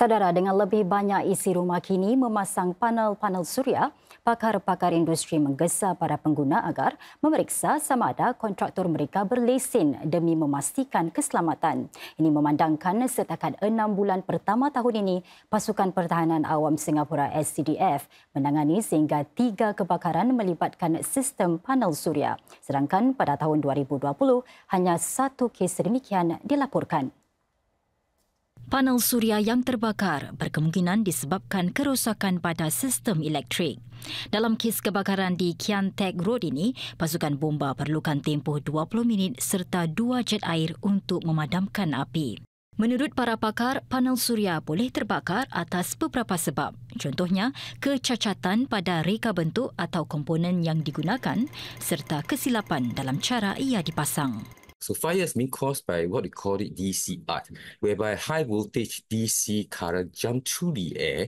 Saudara, dengan lebih banyak isi rumah kini memasang panel-panel suria, pakar-pakar industri menggesa para pengguna agar memeriksa sama ada kontraktor mereka berlesen demi memastikan keselamatan. Ini memandangkan setakat enam bulan pertama tahun ini, Pasukan Pertahanan Awam Singapura SCDF menangani sehingga tiga kebakaran melibatkan sistem panel suria. Sedangkan pada tahun 2020, hanya satu kes demikian dilaporkan panel suria yang terbakar berkemungkinan disebabkan kerosakan pada sistem elektrik. Dalam kes kebakaran di Kian Teck Road ini, pasukan bomba perlukan tempoh 20 minit serta dua jet air untuk memadamkan api. Menurut para pakar, panel suria boleh terbakar atas beberapa sebab. Contohnya, kecacatan pada reka bentuk atau komponen yang digunakan serta kesilapan dalam cara ia dipasang. So fire is being caused by what we call it DC arc, whereby high voltage DC current jump through the air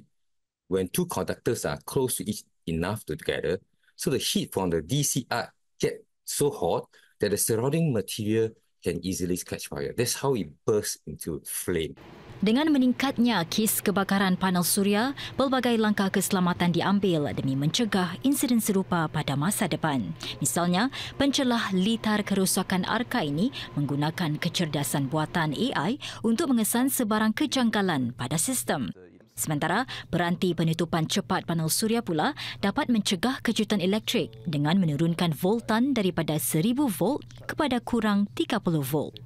when two conductors are close to each enough together. So the heat from the DC arc get so hot that the surrounding material can easily catch fire. That's how it bursts into flame. Dengan meningkatnya kes kebakaran panel suria, pelbagai langkah keselamatan diambil demi mencegah insiden serupa pada masa depan. Misalnya, pencelah litar kerosakan arka ini menggunakan kecerdasan buatan AI untuk mengesan sebarang kejanggalan pada sistem. Sementara, peranti penutupan cepat panel suria pula dapat mencegah kejutan elektrik dengan menurunkan voltan daripada 1000 volt kepada kurang 30 volt.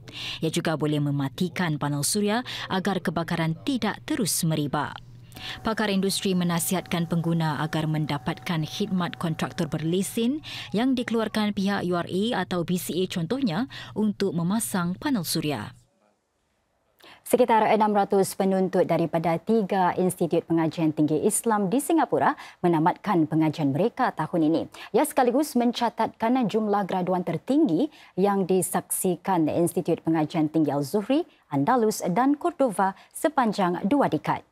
Ia juga boleh mematikan panel suria agar kebakaran tidak terus meriba. Pakar industri menasihatkan pengguna agar mendapatkan khidmat kontraktor berlesen yang dikeluarkan pihak URA e atau BCA contohnya untuk memasang panel suria. Sekitar 600 penuntut daripada tiga institut pengajian tinggi Islam di Singapura menamatkan pengajian mereka tahun ini. Ia sekaligus mencatatkan jumlah graduan tertinggi yang disaksikan Institut Pengajian Tinggi Al-Zuhri, Andalus dan Cordova sepanjang dua dekad.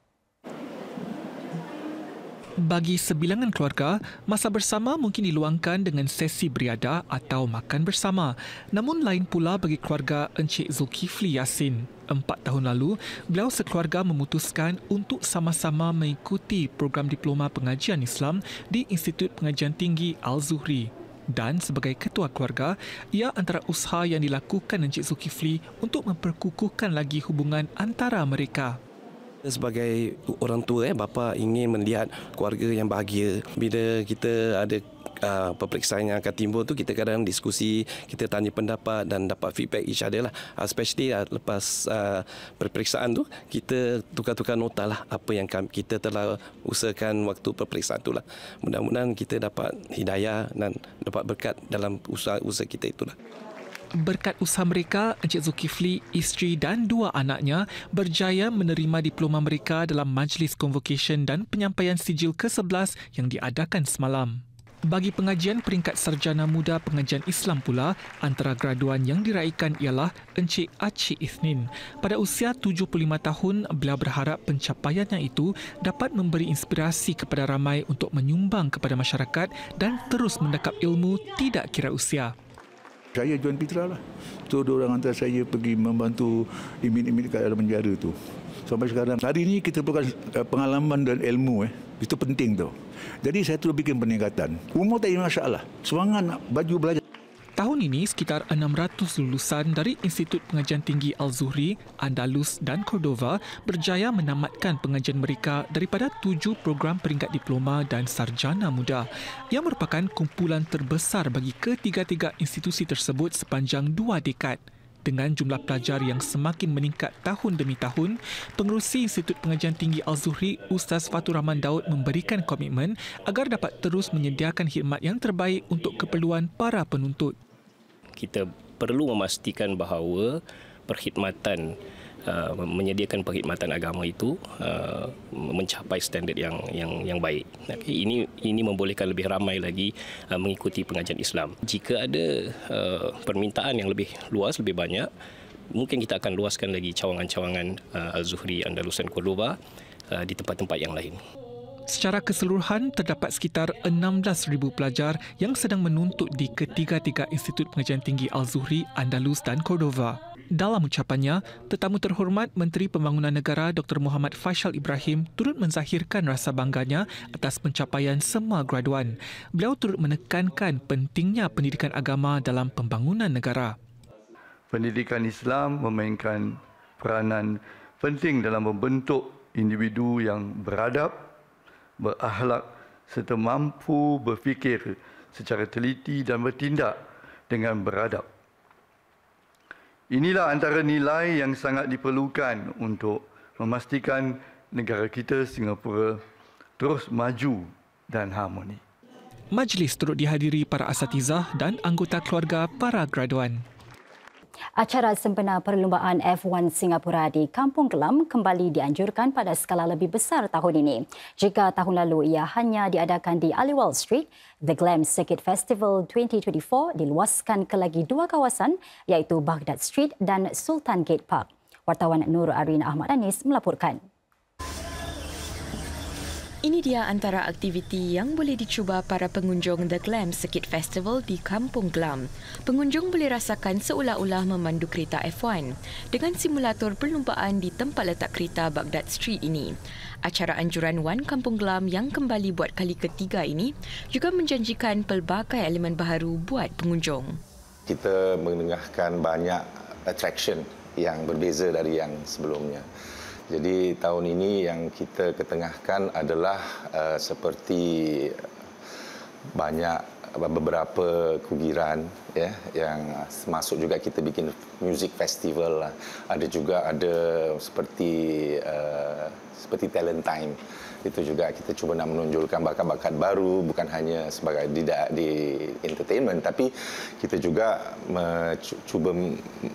Bagi sebilangan keluarga, masa bersama mungkin diluangkan dengan sesi beriada atau makan bersama. Namun lain pula bagi keluarga Encik Zulkifli Yassin. Empat tahun lalu, beliau sekeluarga memutuskan untuk sama-sama mengikuti program diploma pengajian Islam di Institut Pengajian Tinggi Al-Zuhri. Dan sebagai ketua keluarga, ia antara usaha yang dilakukan Encik Zulkifli untuk memperkukuhkan lagi hubungan antara mereka sebagai orang tua eh bapa ingin melihat keluarga yang bahagia bila kita ada uh, peperiksaan yang akan timbul tu kita kadang diskusi kita tanya pendapat dan dapat feedback each other lah ah, especially uh, lepas uh, peperiksaan tu kita tukar-tukar nota lah apa yang kami kita telah usahakan waktu peperiksaan tu lah mudah-mudahan kita dapat hidayah dan dapat berkat dalam usaha-usaha kita itulah. lah Berkat usaha mereka, Encik Zulkifli, isteri dan dua anaknya berjaya menerima diploma mereka dalam majlis convocation dan penyampaian sijil ke-11 yang diadakan semalam. Bagi pengajian peringkat sarjana muda pengajian Islam pula, antara graduan yang diraihkan ialah Encik Aci Isnin. Pada usia 75 tahun, beliau berharap pencapaiannya itu dapat memberi inspirasi kepada ramai untuk menyumbang kepada masyarakat dan terus mendekap ilmu tidak kira usia saya Juan Pitra lah. Tu dua orang hantar saya pergi membantu imin-imin dekat dalam penjara tu. Sampai sekarang. Hari ini kita perlukan eh, pengalaman dan ilmu eh. Itu penting tu. Jadi saya terus bikin peningkatan. Umur tak ada masalah. Semangat nak baju belajar. Tahun ini, sekitar 600 lulusan dari Institut Pengajian Tinggi Al-Zuhri, Andalus dan Cordova berjaya menamatkan pengajian mereka daripada tujuh program peringkat diploma dan sarjana muda yang merupakan kumpulan terbesar bagi ketiga-tiga institusi tersebut sepanjang dua dekad. Dengan jumlah pelajar yang semakin meningkat tahun demi tahun, pengurusi Institut Pengajian Tinggi Al-Zuhri Ustaz Fatur Rahman Daud memberikan komitmen agar dapat terus menyediakan khidmat yang terbaik untuk keperluan para penuntut kita perlu memastikan bahawa perkhidmatan uh, menyediakan perkhidmatan agama itu uh, mencapai standard yang yang yang baik. Okay. Ini ini membolehkan lebih ramai lagi uh, mengikuti pengajian Islam. Jika ada uh, permintaan yang lebih luas lebih banyak mungkin kita akan luaskan lagi cawangan-cawangan uh, Al-Zuhri Andalusan Cordoba uh, di tempat-tempat yang lain. Secara keseluruhan, terdapat sekitar 16,000 pelajar yang sedang menuntut di ketiga-tiga Institut Pengajian Tinggi Al-Zuhri, Andalus dan Cordova. Dalam ucapannya, tetamu terhormat Menteri Pembangunan Negara Dr. Muhammad Faisal Ibrahim turut menzahirkan rasa bangganya atas pencapaian semua graduan. Beliau turut menekankan pentingnya pendidikan agama dalam pembangunan negara. Pendidikan Islam memainkan peranan penting dalam membentuk individu yang beradab, berakhlak serta mampu berfikir secara teliti dan bertindak dengan beradab. Inilah antara nilai yang sangat diperlukan untuk memastikan negara kita Singapura terus maju dan harmoni. Majlis turut dihadiri para asatizah dan anggota keluarga para graduan. Acara sempena perlumbaan F1 Singapura di Kampung Gelam kembali dianjurkan pada skala lebih besar tahun ini. Jika tahun lalu ia hanya diadakan di Aliwal Street, The Glam Circuit Festival 2024 diluaskan ke lagi dua kawasan iaitu Baghdad Street dan Sultan Gate Park. Wartawan Nur Arin Ahmad Anis melaporkan. Ini dia antara aktiviti yang boleh dicuba para pengunjung The Glam Circuit Festival di Kampung Glam. Pengunjung boleh rasakan seolah-olah memandu kereta F1 dengan simulator perlumbaan di tempat letak kereta Baghdad Street ini. Acara anjuran Wan Kampung Glam yang kembali buat kali ketiga ini juga menjanjikan pelbagai elemen baru buat pengunjung. Kita mendengarkan banyak attraction yang berbeza dari yang sebelumnya. Jadi tahun ini yang kita ketengahkan adalah uh, seperti banyak eh, beberapa kugiran ya yang masuk juga kita bikin music festival lah. ada juga ada seperti uh, seperti talent time itu juga kita cuba nak menonjolkan bakat-bakat baru bukan hanya sebagai di di entertainment tapi kita juga cuba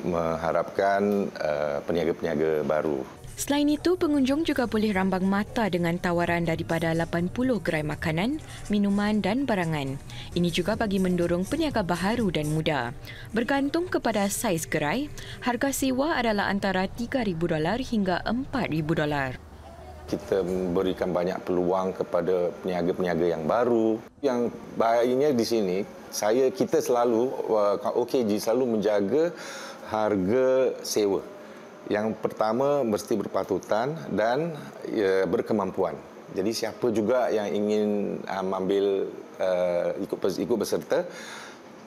mengharapkan uh, peniaga-peniaga baru Selain itu, pengunjung juga boleh rambang mata dengan tawaran daripada 80 gerai makanan, minuman dan barangan. Ini juga bagi mendorong peniaga baharu dan muda. Bergantung kepada saiz gerai, harga sewa adalah antara $3,000 hingga $4,000 kita memberikan banyak peluang kepada peniaga-peniaga yang baru. Yang baiknya di sini, saya kita selalu uh, OKG selalu menjaga harga sewa. Yang pertama mesti berpatutan dan ya, berkemampuan. Jadi siapa juga yang ingin um, ambil uh, ikut ikut berserta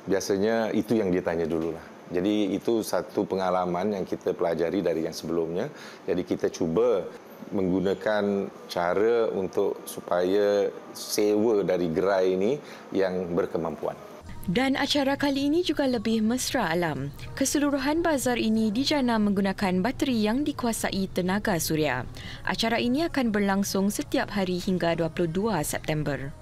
biasanya itu yang ditanya dululah. Jadi itu satu pengalaman yang kita pelajari dari yang sebelumnya. Jadi kita cuba menggunakan cara untuk supaya sewa dari gerai ini yang berkemampuan. Dan acara kali ini juga lebih mesra alam. Keseluruhan bazar ini dijana menggunakan bateri yang dikuasai tenaga suria. Acara ini akan berlangsung setiap hari hingga 22 September.